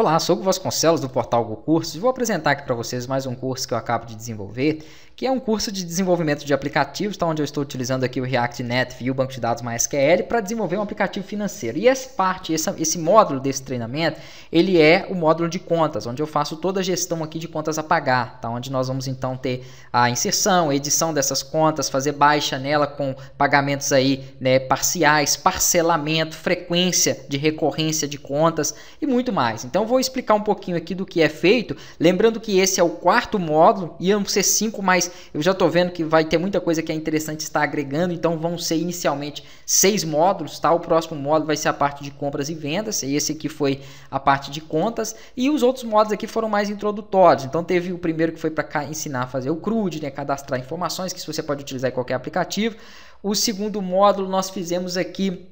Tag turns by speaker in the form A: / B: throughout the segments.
A: Olá, sou o Vasconcelos do Portal Go Cursos e vou apresentar aqui para vocês mais um curso que eu acabo de desenvolver que é um curso de desenvolvimento de aplicativos, tá? onde eu estou utilizando aqui o React Native e o banco de dados MySQL para desenvolver um aplicativo financeiro. E essa parte, esse módulo desse treinamento, ele é o módulo de contas, onde eu faço toda a gestão aqui de contas a pagar, tá? onde nós vamos então ter a inserção, a edição dessas contas, fazer baixa nela com pagamentos aí né, parciais, parcelamento, frequência de recorrência de contas e muito mais. Então vou explicar um pouquinho aqui do que é feito, lembrando que esse é o quarto módulo, iam ser cinco mais eu já estou vendo que vai ter muita coisa que é interessante estar agregando, então vão ser inicialmente seis módulos, tá? O próximo módulo vai ser a parte de compras e vendas, esse aqui foi a parte de contas, e os outros módulos aqui foram mais introdutórios, então teve o primeiro que foi para ensinar a fazer o CRUD, né? cadastrar informações, que você pode utilizar em qualquer aplicativo, o segundo módulo nós fizemos aqui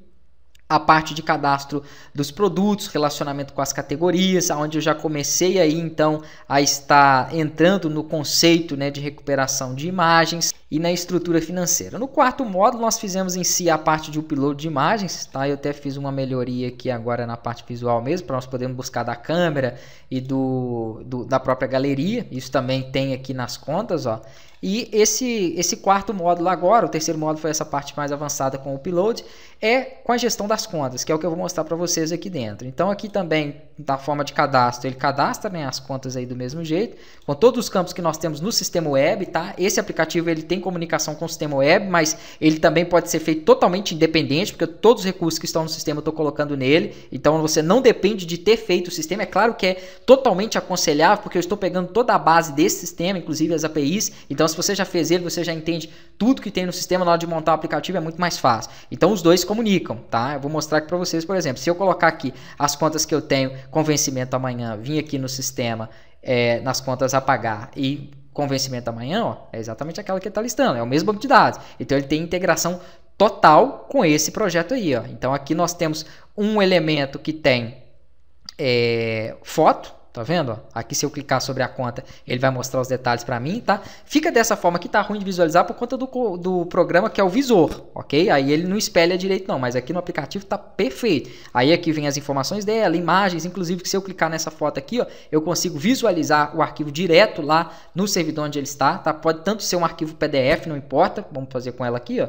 A: a parte de cadastro dos produtos, relacionamento com as categorias, onde eu já comecei aí então a estar entrando no conceito né, de recuperação de imagens e na estrutura financeira. No quarto módulo nós fizemos em si a parte de upload de imagens, tá? Eu até fiz uma melhoria aqui agora na parte visual mesmo, para nós podermos buscar da câmera e do, do, da própria galeria. Isso também tem aqui nas contas, ó. E esse, esse quarto módulo agora, o terceiro módulo foi essa parte mais avançada com o upload, é com a gestão das contas, que é o que eu vou mostrar para vocês aqui dentro. Então aqui também, da forma de cadastro, ele cadastra né, as contas aí do mesmo jeito, com todos os campos que nós temos no sistema web, tá? Esse aplicativo ele tem comunicação com o sistema web, mas ele também pode ser feito totalmente independente, porque todos os recursos que estão no sistema eu estou colocando nele, então você não depende de ter feito o sistema, é claro que é totalmente aconselhável, porque eu estou pegando toda a base desse sistema, inclusive as APIs, então então, se você já fez ele, você já entende tudo que tem no sistema na hora de montar o aplicativo, é muito mais fácil. Então, os dois comunicam, tá? Eu vou mostrar aqui para vocês, por exemplo, se eu colocar aqui as contas que eu tenho com vencimento amanhã, vim aqui no sistema, é, nas contas a pagar e com vencimento amanhã, ó, é exatamente aquela que ele está listando, é o mesmo banco de dados. Então, ele tem integração total com esse projeto aí, ó. Então, aqui nós temos um elemento que tem é, foto, Tá vendo? Aqui se eu clicar sobre a conta, ele vai mostrar os detalhes para mim, tá? Fica dessa forma que tá ruim de visualizar por conta do, do programa que é o visor, ok? Aí ele não espelha direito não, mas aqui no aplicativo tá perfeito. Aí aqui vem as informações dela, imagens, inclusive que se eu clicar nessa foto aqui, ó, eu consigo visualizar o arquivo direto lá no servidor onde ele está, tá? Pode tanto ser um arquivo PDF, não importa. Vamos fazer com ela aqui, ó.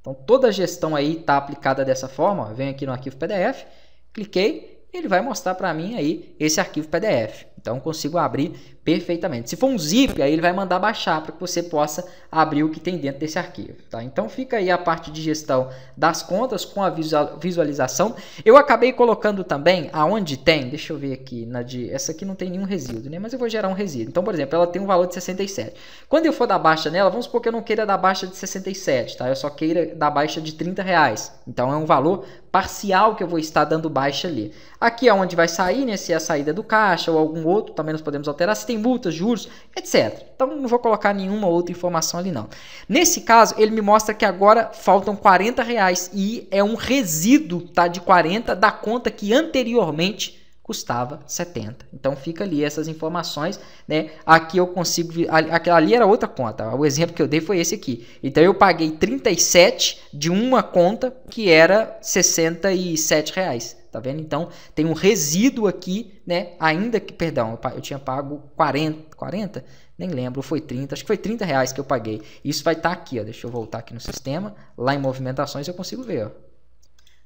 A: Então toda a gestão aí tá aplicada dessa forma, ó. Venho aqui no arquivo PDF, cliquei, ele vai mostrar para mim aí esse arquivo PDF. Então consigo abrir perfeitamente. Se for um zip, aí ele vai mandar baixar para que você possa abrir o que tem dentro desse arquivo. Tá? Então fica aí a parte de gestão das contas com a visualização. Eu acabei colocando também aonde tem, deixa eu ver aqui, na de, essa aqui não tem nenhum resíduo, né? mas eu vou gerar um resíduo. Então, por exemplo, ela tem um valor de 67. Quando eu for dar baixa nela, vamos supor que eu não queira dar baixa de 67, tá? eu só queira dar baixa de 30 reais. Então é um valor parcial que eu vou estar dando baixa ali. Aqui é onde vai sair, né? Se é a saída do caixa ou algum outro, também nós podemos alterar. Se tem multas, juros, etc. Então não vou colocar nenhuma outra informação ali não. Nesse caso, ele me mostra que agora faltam 40 reais e é um resíduo tá, de 40 da conta que anteriormente custava 70. Então fica ali essas informações, né? Aqui eu consigo aquela ali era outra conta. O exemplo que eu dei foi esse aqui. Então eu paguei 37 de uma conta que era 67 reais. Tá vendo? Então tem um resíduo aqui, né? Ainda que, perdão, eu tinha pago 40, 40? Nem lembro, foi 30, acho que foi 30 reais que eu paguei. Isso vai estar tá aqui, ó. Deixa eu voltar aqui no sistema. Lá em movimentações eu consigo ver, ó.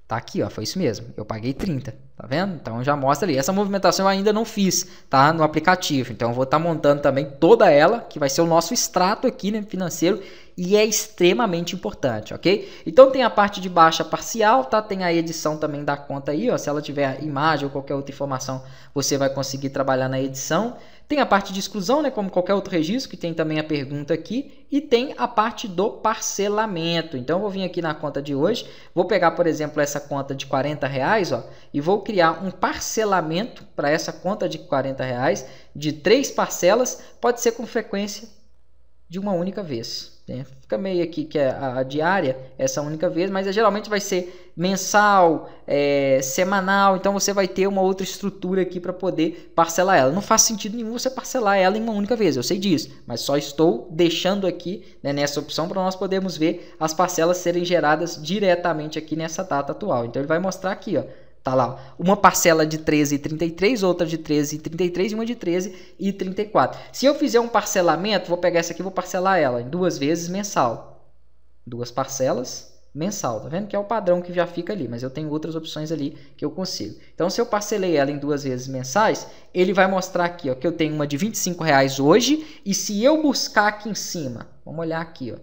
A: Tá aqui, ó, foi isso mesmo. Eu paguei 30, tá vendo? Então já mostra ali. Essa movimentação eu ainda não fiz, tá? No aplicativo. Então eu vou estar tá montando também toda ela, que vai ser o nosso extrato aqui, né, financeiro, e é extremamente importante, OK? Então tem a parte de baixa parcial, tá? Tem a edição também da conta aí, ó, se ela tiver imagem ou qualquer outra informação, você vai conseguir trabalhar na edição. Tem a parte de exclusão, né, como qualquer outro registro, que tem também a pergunta aqui, e tem a parte do parcelamento. Então, eu vou vir aqui na conta de hoje, vou pegar, por exemplo, essa conta de 40 reais, ó, e vou criar um parcelamento para essa conta de 40 reais de três parcelas, pode ser com frequência de uma única vez. Né? Fica meio aqui que é a, a diária, é essa única vez, mas é, geralmente vai ser mensal, é, semanal, então você vai ter uma outra estrutura aqui para poder parcelar ela. Não faz sentido nenhum você parcelar ela em uma única vez, eu sei disso, mas só estou deixando aqui né, nessa opção para nós podermos ver as parcelas serem geradas diretamente aqui nessa data atual. Então ele vai mostrar aqui, ó, Tá lá, uma parcela de 13,33, outra de 13,33 e uma de 13,34. Se eu fizer um parcelamento, vou pegar essa aqui, vou parcelar ela em duas vezes mensal. Duas parcelas mensal, tá vendo? Que é o padrão que já fica ali, mas eu tenho outras opções ali que eu consigo. Então, se eu parcelei ela em duas vezes mensais, ele vai mostrar aqui ó, que eu tenho uma de R$25,00 hoje, e se eu buscar aqui em cima, vamos olhar aqui, ó,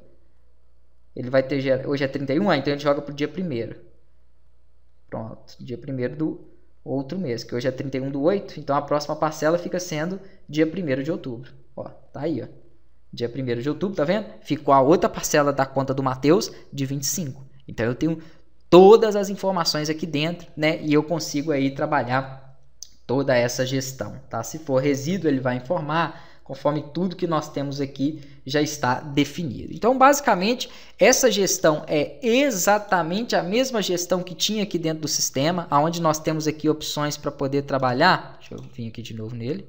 A: ele vai ter, hoje é 31, ah, então a gente joga para o dia primeiro. Pronto, dia 1 do outro mês, que hoje é 31 do 8, então a próxima parcela fica sendo dia 1 de outubro. Ó, tá aí, ó. Dia 1 de outubro, tá vendo? Ficou a outra parcela da conta do Matheus de 25. Então eu tenho todas as informações aqui dentro, né? E eu consigo aí trabalhar toda essa gestão, tá? Se for resíduo, ele vai informar conforme tudo que nós temos aqui já está definido. Então, basicamente, essa gestão é exatamente a mesma gestão que tinha aqui dentro do sistema, aonde nós temos aqui opções para poder trabalhar. Deixa eu vir aqui de novo nele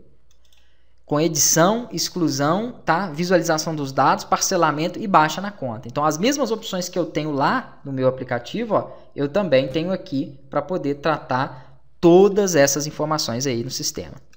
A: com edição, exclusão, tá? visualização dos dados, parcelamento e baixa na conta. Então, as mesmas opções que eu tenho lá no meu aplicativo, ó, eu também tenho aqui para poder tratar todas essas informações aí no sistema.